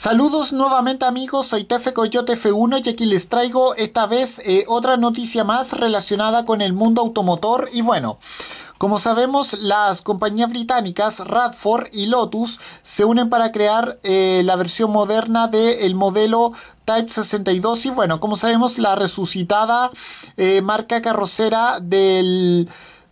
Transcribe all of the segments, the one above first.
Saludos nuevamente amigos, soy Tefe Coyote F1 y aquí les traigo esta vez eh, otra noticia más relacionada con el mundo automotor y bueno, como sabemos, las compañías británicas Radford y Lotus se unen para crear eh, la versión moderna del modelo Type 62 y bueno, como sabemos, la resucitada eh, marca carrocera del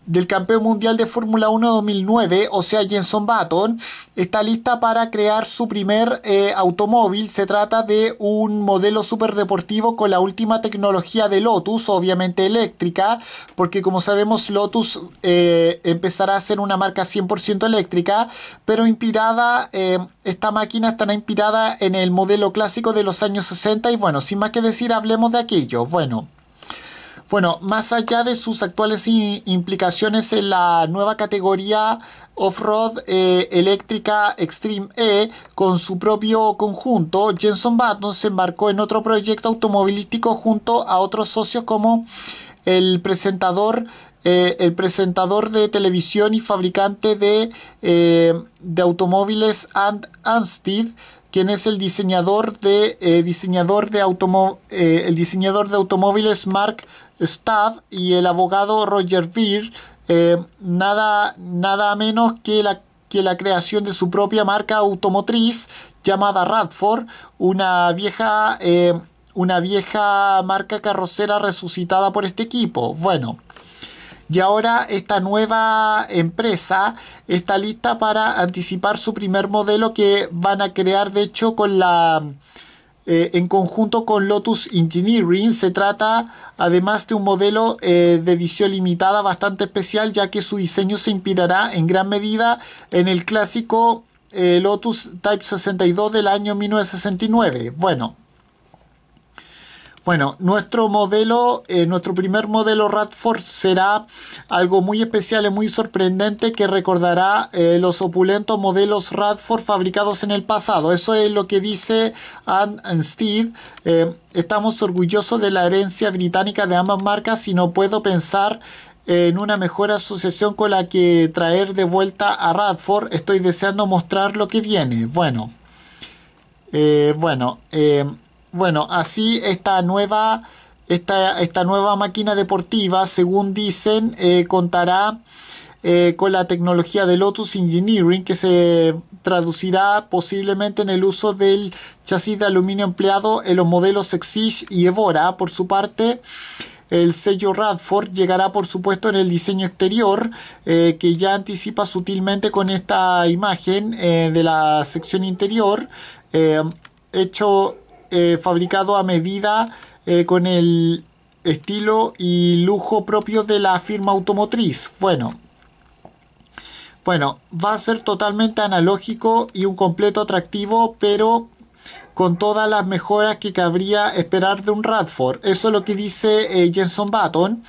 del campeón mundial de Fórmula 1 2009, o sea, Jenson Button, está lista para crear su primer eh, automóvil. Se trata de un modelo deportivo con la última tecnología de Lotus, obviamente eléctrica, porque como sabemos Lotus eh, empezará a ser una marca 100% eléctrica, pero inspirada, eh, esta máquina estará inspirada en el modelo clásico de los años 60 y bueno, sin más que decir, hablemos de aquello. Bueno. Bueno, más allá de sus actuales implicaciones en la nueva categoría off-road eh, eléctrica Extreme E con su propio conjunto, Jenson Button se embarcó en otro proyecto automovilístico junto a otros socios como el presentador eh, el presentador de televisión y fabricante de, eh, de automóviles And Anstead, quien es el diseñador de, eh, diseñador de, eh, el diseñador de automóviles Mark Stav y el abogado Roger Veer, eh, nada, nada menos que la, que la creación de su propia marca automotriz llamada Radford, una vieja, una vieja marca carrocera resucitada por este equipo. Bueno y ahora esta nueva empresa está lista para anticipar su primer modelo que van a crear de hecho con la eh, en conjunto con Lotus Engineering se trata además de un modelo eh, de edición limitada bastante especial ya que su diseño se inspirará en gran medida en el clásico eh, Lotus Type 62 del año 1969. Bueno, bueno, nuestro modelo, eh, nuestro primer modelo Radford será algo muy especial y muy sorprendente que recordará eh, los opulentos modelos Radford fabricados en el pasado. Eso es lo que dice Anne and eh, estamos orgullosos de la herencia británica de ambas marcas y no puedo pensar en una mejor asociación con la que traer de vuelta a Radford. Estoy deseando mostrar lo que viene. Bueno, bueno. Bueno, así esta nueva, esta nueva máquina deportiva, según dicen, eh, contará eh, con la tecnología de Lotus Engineering que se traducirá posiblemente en el uso del chasis de aluminio empleado en los modelos Exige y Evora. Por su parte, el sello Radford llegará por supuesto en el diseño exterior eh, que ya anticipa sutilmente con esta imagen de la sección interior hecho eh, fabricado a medida eh, con el estilo y lujo propio de la firma automotriz. Bueno, bueno, va a ser totalmente analógico y un completo atractivo, pero con todas las mejoras que cabría esperar de un Radford. Eso es lo que dice eh, Jenson Button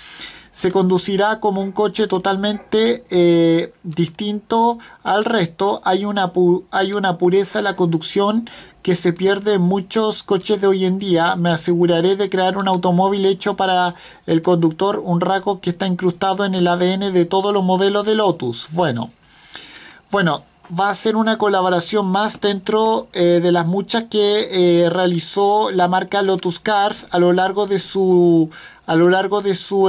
se conducirá como un coche totalmente eh, distinto al resto. Hay una, hay una pureza en la conducción que se pierde en muchos coches de hoy en día. Me aseguraré de crear un automóvil hecho para el conductor, un rasgo que está incrustado en el ADN de todos los modelos de Lotus. Bueno, bueno, va a ser una colaboración más dentro eh, de las muchas que eh, realizó la marca Lotus Cars a lo largo de su a lo largo de su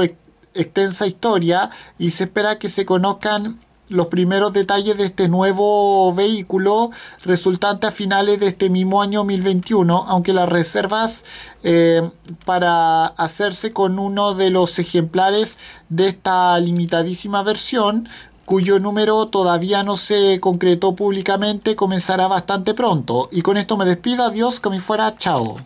extensa historia y se espera que se conozcan los primeros detalles de este nuevo vehículo resultante a finales de este mismo año 2021, aunque las reservas eh, para hacerse con uno de los ejemplares de esta limitadísima versión, cuyo número todavía no se concretó públicamente, comenzará bastante pronto. Y con esto me despido, adiós, que me fuera, chao.